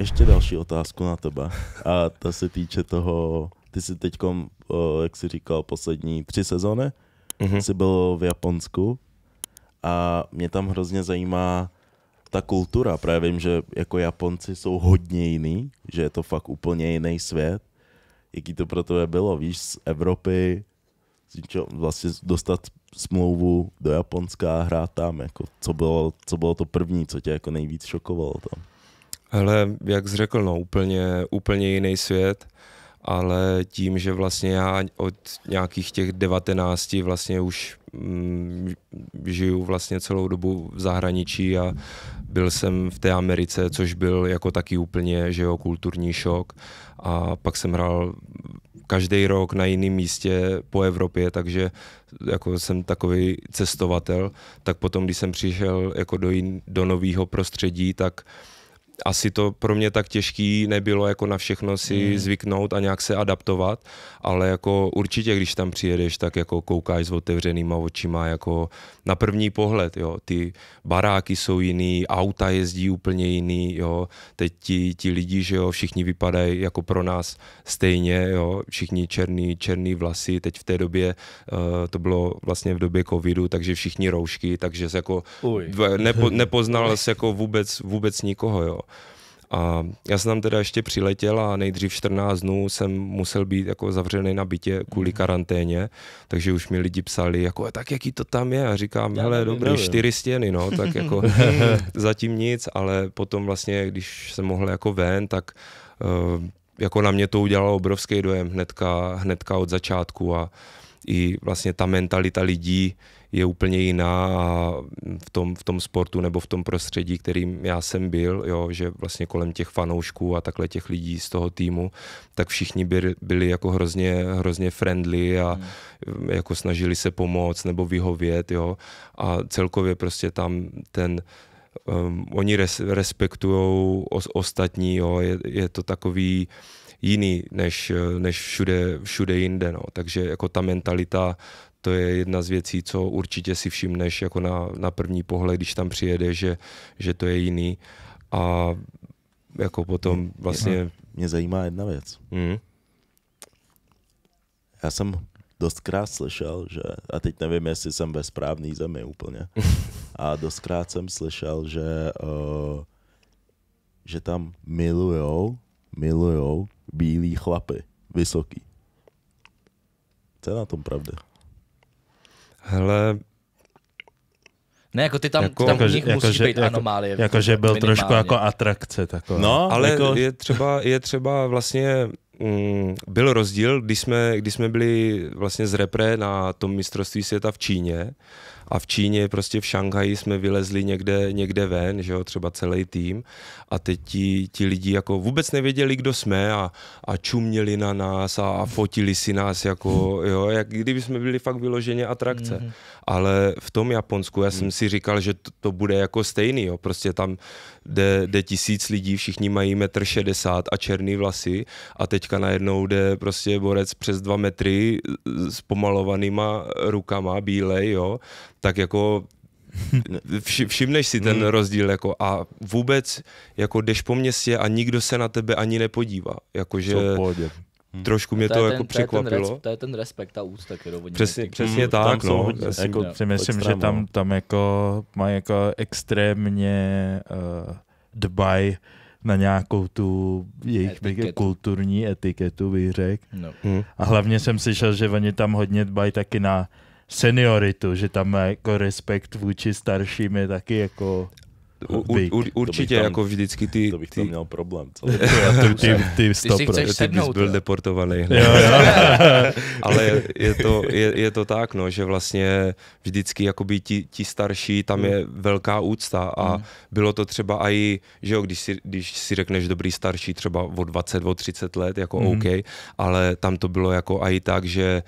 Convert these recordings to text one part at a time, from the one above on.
ještě další otázku na tebe. A ta se týče toho, ty jsi teď, jak jsi říkal, poslední tři sezony, mm-hmm. jsi byl v Japonsku a mě tam hrozně zajímá ta kultura. Právě vím, že jako Japonci jsou hodně jiný, že je to fakt úplně jiný svět. Jaký to pro tebe bylo, víš, z Evropy, vlastně dostat smlouvu do Japonska a hrát tam, jako co bylo, co bylo to první, co tě jako nejvíc šokovalo tam? Hele, jak jsi řekl, no, úplně, úplně jiný svět, ale tím, že vlastně já od nějakých těch 19 vlastně už mm, žiju vlastně celou dobu v zahraničí a byl jsem v té Americe, což byl jako taky úplně, že jo, kulturní šok a pak jsem hrál každý rok na jiném místě po Evropě, takže jako jsem takový cestovatel, tak potom, když jsem přišel jako do, jin, do nového prostředí, tak uh, asi to pro mě tak těžký nebylo jako na všechno si mm. zvyknout a nějak se adaptovat, ale jako určitě, když tam přijedeš, tak jako koukáš s otevřenýma očima jako na první pohled, jo. Ty baráky jsou jiný, auta jezdí úplně jiný, jo. Teď ti, ti lidi, že jo, všichni vypadají jako pro nás stejně, jo. Všichni černý, černý vlasy, teď v té době, uh, to bylo vlastně v době covidu, takže všichni roušky, takže se jako nepo, nepoznal se jako vůbec, vůbec nikoho, jo. A já jsem tam teda ještě přiletěl a nejdřív 14 dnů jsem musel být jako zavřený na bytě kvůli mhm. karanténě, takže už mi lidi psali, jako tak jaký to tam je a říkám, hele dobrý, nevím. čtyři stěny, no, tak jako zatím nic, ale potom vlastně, když jsem mohl jako ven, tak eh, jako na mě to udělalo obrovský dojem hnedka, hnedka od začátku a i vlastně ta mentalita lidí, je úplně jiná a v tom, v tom sportu nebo v tom prostředí, kterým já jsem byl, jo, že vlastně kolem těch fanoušků a takhle těch lidí z toho týmu, tak všichni byli, byli jako hrozně, hrozně friendly a mm. jako snažili se pomoct nebo vyhovět, jo. A celkově prostě tam ten, um, oni res, respektují ostatní, jo, je, je to takový jiný než, než všude, všude jinde. No. Takže jako ta mentalita to je jedna z věcí, co určitě si všimneš jako na, na první pohled, když tam přijede, že, že to je jiný. A jako potom vlastně... Mě, mě zajímá jedna věc. Mm. Já jsem dostkrát slyšel, že, a teď nevím, jestli jsem ve správný zemi úplně, a dostkrát jsem slyšel, že, uh, že tam milujou, milujou bílí chlapy, vysoký. Co je na tom pravda? Hele, ne, jako ty tam, jako, tam jako, u nich jako, musí že, být jako, anomálie. Jako, že byl minimálně. trošku jako atrakce taková. No, ale jako... je, třeba, je třeba vlastně mm, byl rozdíl, když jsme, když jsme byli vlastně z repre na tom mistrovství světa v Číně a v Číně prostě v Šanghaji jsme vylezli někde, někde ven, že jo, třeba celý tým a teď ti, ti lidi jako vůbec nevěděli, kdo jsme a, a čuměli na nás a, a fotili si nás jako, jo, jak kdyby jsme byli fakt vyloženě atrakce. Mm-hmm. Ale v tom Japonsku já jsem mhm. si říkal, že to, to bude jako stejný, jo, prostě tam jde, jde tisíc lidí, všichni mají metr 60 a černý vlasy a teďka najednou jde prostě borec přes dva metry s pomalovanýma rukama, bílej, jo, tak jako všimneš si ten hmm. rozdíl jako a vůbec jako jdeš po městě a nikdo se na tebe ani nepodívá. Jakože Hmm. Trošku no mě to, to jako ten, překvapilo. To je, ten, to je ten respekt, ta úcta, kterou oni Přesně, přesně hmm, tak, no. Hodně, no. jako, si myslím, že tam, tam jako má jako extrémně uh, dbaj eh, na nějakou tu jejich etiketu. Jako kulturní etiketu, bych řekl. No. Hmm. A hlavně jsem slyšel, že oni tam hodně dbají taky na senioritu, že tam jako respekt vůči starším je taky jako u, u, určitě, tam, jako vždycky ty... To bych tam měl problém. Co? ty, ty, ty, stop, ty, ty bys byl deportovaný. Jo, jo. Ale je to, je, je to tak, no, že vlastně vždycky ti, ti starší, tam je hmm. velká úcta a mm. bylo to třeba i, že jo, když si, když si řekneš dobrý starší třeba o 20, o 30 let, jako mm. OK, ale tam to bylo jako i tak, že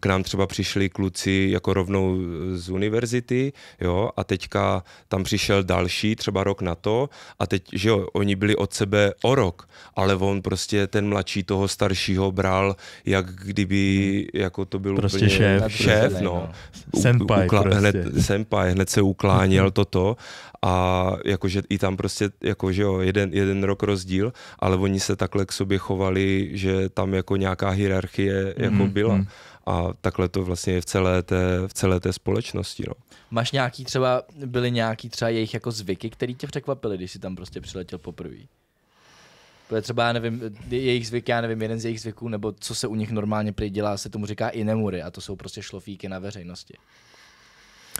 k nám třeba přišli kluci jako rovnou z univerzity, jo, a teďka tam přišel další, třeba rok na to, a teď, že jo, oni byli od sebe o rok, ale on prostě ten mladší toho staršího bral, jak kdyby jako to byl prostě úplně šéf, šéf prostě. no. Senpai, ukla- prostě. hned, senpai, hned se ukláněl toto a jakože i tam prostě, jako, že jo, jeden, jeden rok rozdíl, ale oni se takhle k sobě chovali, že tam jako nějaká hierarchie jako mm, byla. Mm. A takhle to vlastně je v celé té, v celé té společnosti. No. Máš nějaký třeba, byly nějaký třeba jejich jako zvyky, které tě překvapily, když jsi tam prostě přiletěl poprvé? Protože třeba, já nevím, jejich zvyk, já nevím, jeden z jejich zvyků, nebo co se u nich normálně prý dělá, se tomu říká i nemury, a to jsou prostě šlofíky na veřejnosti.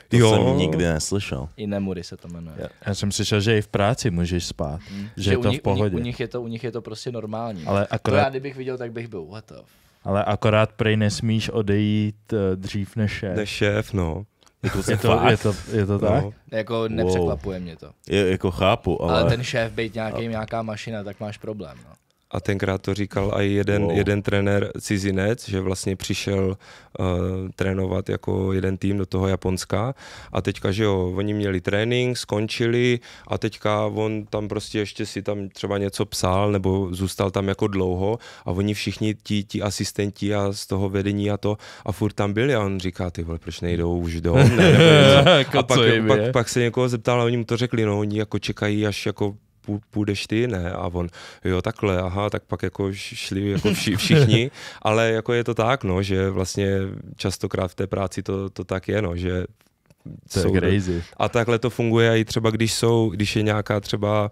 To jo. jsem nikdy neslyšel. I Nemury se to jmenuje. Já, Já jsem slyšel, že i v práci můžeš spát. Hmm. Že, že je to nich, v pohodě. U nich, u nich, je to, u nich je to prostě normální. No. Ale akorát... To no já kdybych viděl, tak bych byl what the ale akorát prej nesmíš odejít eh, dřív než šéf. Než šéf, no. to, je, to, je, to, je to no. tak? Jako nepřekvapuje wow. mě to. Je, jako chápu, ale... ale ten šéf být nějaký, nějaká mašina, tak máš problém. No a tenkrát to říkal i jeden, wow. jeden trenér cizinec, že vlastně přišel uh, trénovat jako jeden tým do toho Japonska a teďka, že jo, oni měli trénink, skončili a teďka on tam prostě ještě si tam třeba něco psal nebo zůstal tam jako dlouho a oni všichni ti, ti asistenti a z toho vedení a to a furt tam byli a on říká, ty vole, proč nejdou už do? Ne, a pak, pak, pak, pak se někoho zeptal a oni mu to řekli, no oni jako čekají, až jako půjdeš ty, ne? A on, jo, takhle, aha, tak pak jako šli jako vši, všichni, ale jako je to tak, no, že vlastně častokrát v té práci to, to tak je, no, že to je crazy. A takhle to funguje i třeba, když jsou, když je nějaká třeba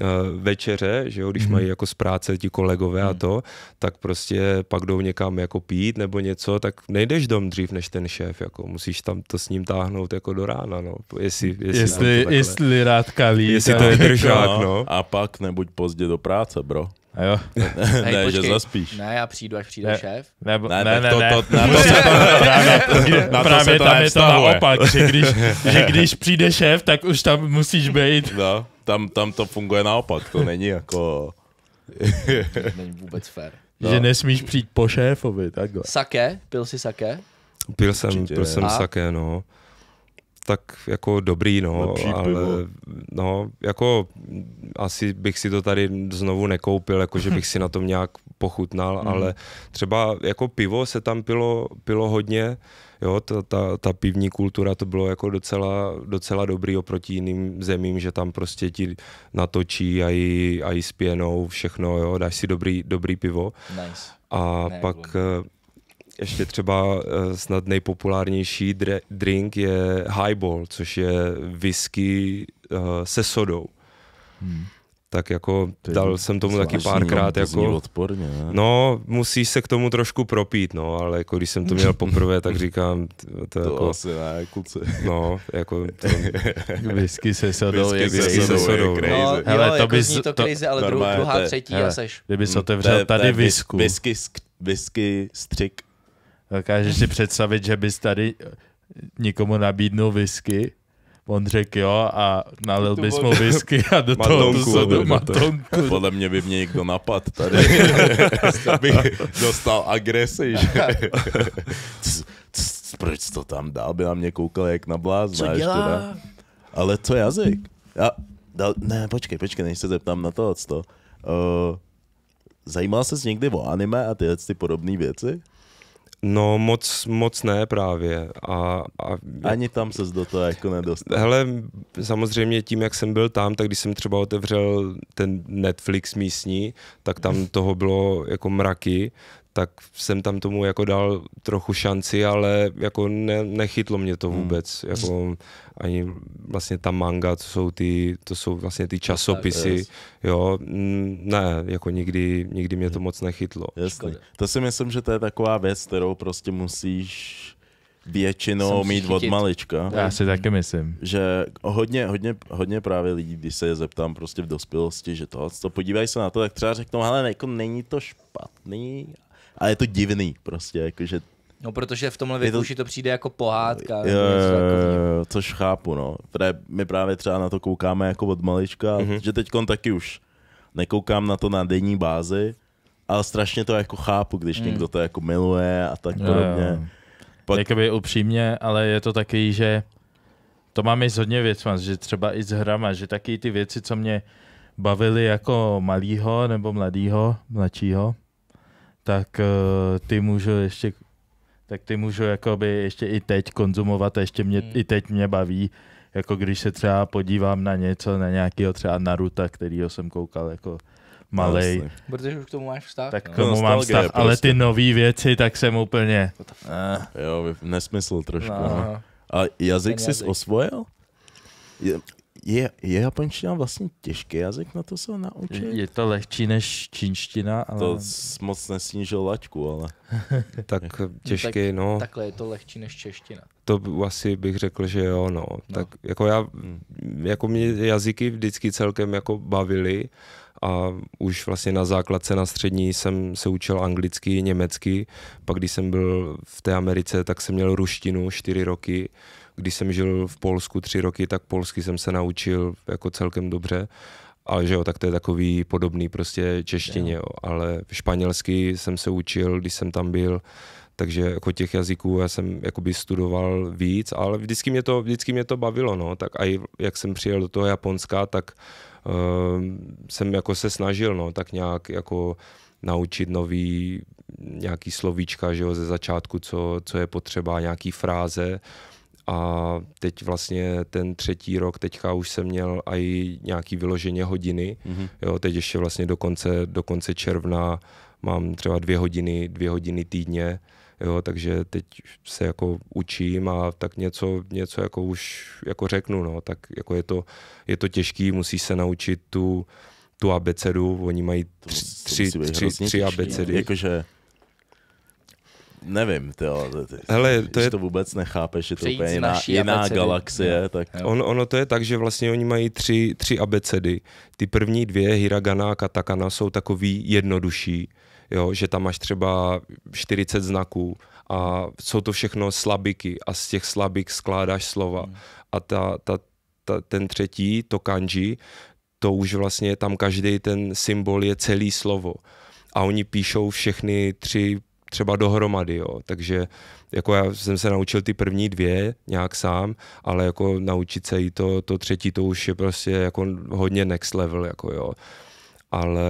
uh, večeře, že jo, když mm. mají jako z práce ti kolegové mm. a mhm. to, tak prostě pak jdou někam jako pít nebo něco, tak nejdeš dom dřív než ten šéf, jako musíš tam to s ním táhnout jako do rána, no. Jestli, jestli, jestli, jestli rád kalí. Jestli to je držák, no. no. A pak nebuď pozdě do práce, bro. A jo. Hej, ne, počkej. že zaspíš. Ne, já přijdu, až přijde ne, šéf. Ne, ne, ne, ne, to, ne. To, na to se to, právě, na to právě se to tam nevztahuje. je to naopak, že když, že když přijde šéf, tak už tam musíš být. No, tam, tam to funguje naopak, to není jako... není vůbec fér. No. Že nesmíš přijít po šéfovi, takhle. Sake? Pil jsi sake? Pil jsem, Určitě. pil jsem sake, no tak jako dobrý, no, Lepší ale pivo. no, jako asi bych si to tady znovu nekoupil, jako že bych si na tom nějak pochutnal, mm. ale třeba jako pivo se tam pilo, pilo hodně, jo, ta, ta, ta pivní kultura to bylo jako docela, docela dobrý oproti jiným zemím, že tam prostě ti natočí a i, a i spěnou všechno, jo, dáš si dobrý, dobrý pivo. Nice. A ne, pak... Jako- ještě třeba eh, snad nejpopulárnější drink je highball, což je whisky eh, se sodou. Hmm tak jako to dal jsem tomu taky no, párkrát. To jako, odporně, ne? No, musíš se k tomu trošku propít, no, ale jako když jsem to měl poprvé, tak říkám, to, to jako... asi ne, kluci. No, jako... To... Whisky se sodou je Whisky se sodou. No, no hele, jo, to jako bys, to crazy, ale druhá, třetí hele, a seš. se hmm. otevřel tady whisky. Whisky, whisky střik Dokážeš si představit, že bys tady eh, nikomu nabídnul whisky? On řekl jo a nalil bys mu whisky a do toho matonku, sodu matonku. Podle mě by mě někdo napad tady. bych dostal agresi. Že? proč to tam dal? By na mě koukal jak na blázna. Co dělá? Ale co jazyk? Já, dal, ne, počkej, počkej, než se zeptám na to, Uh, zajímal ses někdy o anime a tyhle ty podobné věci? No moc, moc ne právě. A, a... Ani tam se do toho jako nedostal. Hele, samozřejmě tím, jak jsem byl tam, tak když jsem třeba otevřel ten Netflix místní, tak tam toho bylo jako mraky, tak jsem tam tomu jako dal trochu šanci, ale jako ne, nechytlo mě to hmm. vůbec. Hmm. Jako ani vlastně ta manga, to jsou ty, to jsou vlastně ty časopisy, jo, ne, jako nikdy, nikdy mě to hmm. moc nechytlo. Jasný. To si myslím, že to je taková věc, kterou prostě musíš většinou mít od malička. Já si taky myslím. Že hodně, hodně, hodně právě lidí, když se je zeptám prostě v dospělosti, že to, to podívají se na to, tak třeba řeknou, hele, jako není to špatný, a je to divný prostě, jakože No, protože v tomhle věku to... to přijde jako pohádka. Jo, jo, jo, což chápu, no. Protože my právě třeba na to koukáme jako od malička, mm-hmm. že teď taky už nekoukám na to na denní bázi, ale strašně to jako chápu, když mm. někdo to jako miluje a tak podobně. Jo, Pak... Jakoby upřímně, ale je to taky, že to mám i s hodně věcma, že třeba i s hrama, že taky ty věci, co mě bavily jako malýho nebo mladýho, mladšího, tak uh, ty můžu ještě tak ty můžu jakoby ještě i teď konzumovat, ještě mě, hmm. i teď mě baví, jako když se třeba podívám na něco, na nějakého třeba Naruta, kterýho jsem koukal jako malej. No, Protože už k tomu máš vztah. Tak no. k tomu no, mám vztah, prostě. ale ty nové věci, tak jsem úplně... Ah. Jo, nesmysl trošku. No. no. no. A jazyk jsi osvojil? Je, je, je japonština vlastně těžký jazyk na to se naučit? Je to lehčí než čínština, ale... To moc nesnížil laťku, ale... tak no těžký, tak, no. Takhle je to lehčí než čeština. To asi bych řekl, že jo, no. no. Tak jako já, jako mě jazyky vždycky celkem jako bavily a už vlastně na základce na střední jsem se učil anglicky, německy, pak když jsem byl v té Americe, tak jsem měl ruštinu čtyři roky, když jsem žil v Polsku tři roky, tak polsky jsem se naučil jako celkem dobře. Ale že jo, tak to je takový podobný prostě češtině, jo. ale španělsky jsem se učil, když jsem tam byl, takže jako těch jazyků já jsem jakoby studoval víc, ale vždycky mě to, vždycky mě to bavilo, no, tak a jak jsem přijel do toho Japonska, tak uh, jsem jako se snažil, no, tak nějak jako naučit nový nějaký slovíčka, že jo, ze začátku, co, co je potřeba, nějaký fráze, uh, a teď vlastně ten třetí rok, teďka už jsem měl i nějaký vyloženě hodiny. Mm-hmm. Jo, teď ještě vlastně do konce, do konce června mám třeba dvě hodiny, dvě hodiny týdně. Jo, takže teď se jako učím a tak něco, něco jako už jako řeknu, no, tak jako je to, je to těžký, musí se naučit tu, tu abecedu, oni mají tři, tři, tři, tři abecedy. No. Jakože nevím, tyjo, ty, ty, Hele, to je... to vůbec nechápeš, je to je jiná, jiná galaxie. No. Tak... No. On, ono to je tak, že vlastně oni mají tři, tři abecedy. Ty první dvě, hiragana a katakana, jsou takový jednodušší, jo, že tam máš třeba 40 znaků a jsou to všechno slabiky a z těch slabik skládáš slova. Hmm. A ta, ta, ta, ten třetí, to kanji, to už vlastně tam každý ten symbol je celý slovo. A oni píšou všechny tři třeba dohromady, jo. takže jako já jsem se naučil ty první dvě nějak sám, ale jako naučit se i to, to třetí, to už je prostě jako hodně next level, jako jo. Ale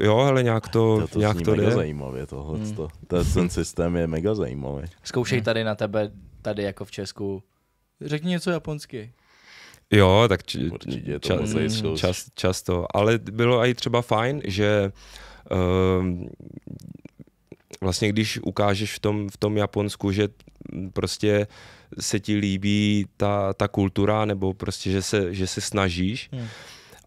jo, ale nějak to, to, to nějak to mega jde. zajímavě tohle. Hmm. To, ten systém je mega zajímavý. Zkoušej hmm. tady na tebe, tady jako v Česku, řekni něco japonsky. Jo, tak či, Určitě to čas, čas, často. Ale bylo i třeba fajn, že um, vlastně když ukážeš v tom, v tom Japonsku, že prostě se ti líbí ta, ta kultura, nebo prostě, že se, že se snažíš, hmm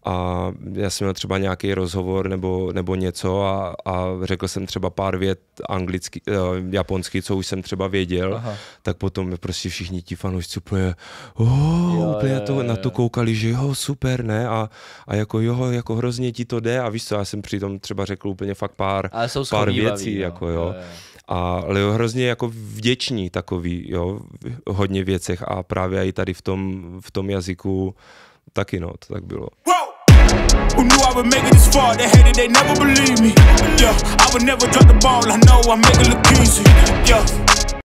a já jsem měl třeba nějaký rozhovor nebo, nebo něco a, a řekl jsem třeba pár vět anglicky, uh, japonsky, co už jsem třeba věděl, Aha. tak potom prostě všichni ti fanoušci úplně, oh, jo, úplně jo, to, jo, na to koukali, že jo, super, ne? A, a jako jo, jako hrozně ti to jde a víš co, já jsem přitom třeba řekl úplně fakt pár, pár věcí, jo, jako jo. jo, jo. A Leo hrozně jako vděční takový, jo, hodně věcech a právě i tady v tom, v tom jazyku taky no, to tak bylo. Whoa! Who knew I would make it this far? They hated, they never believe me. Yeah, I would never drop the ball. I know I make it look easy. Yeah.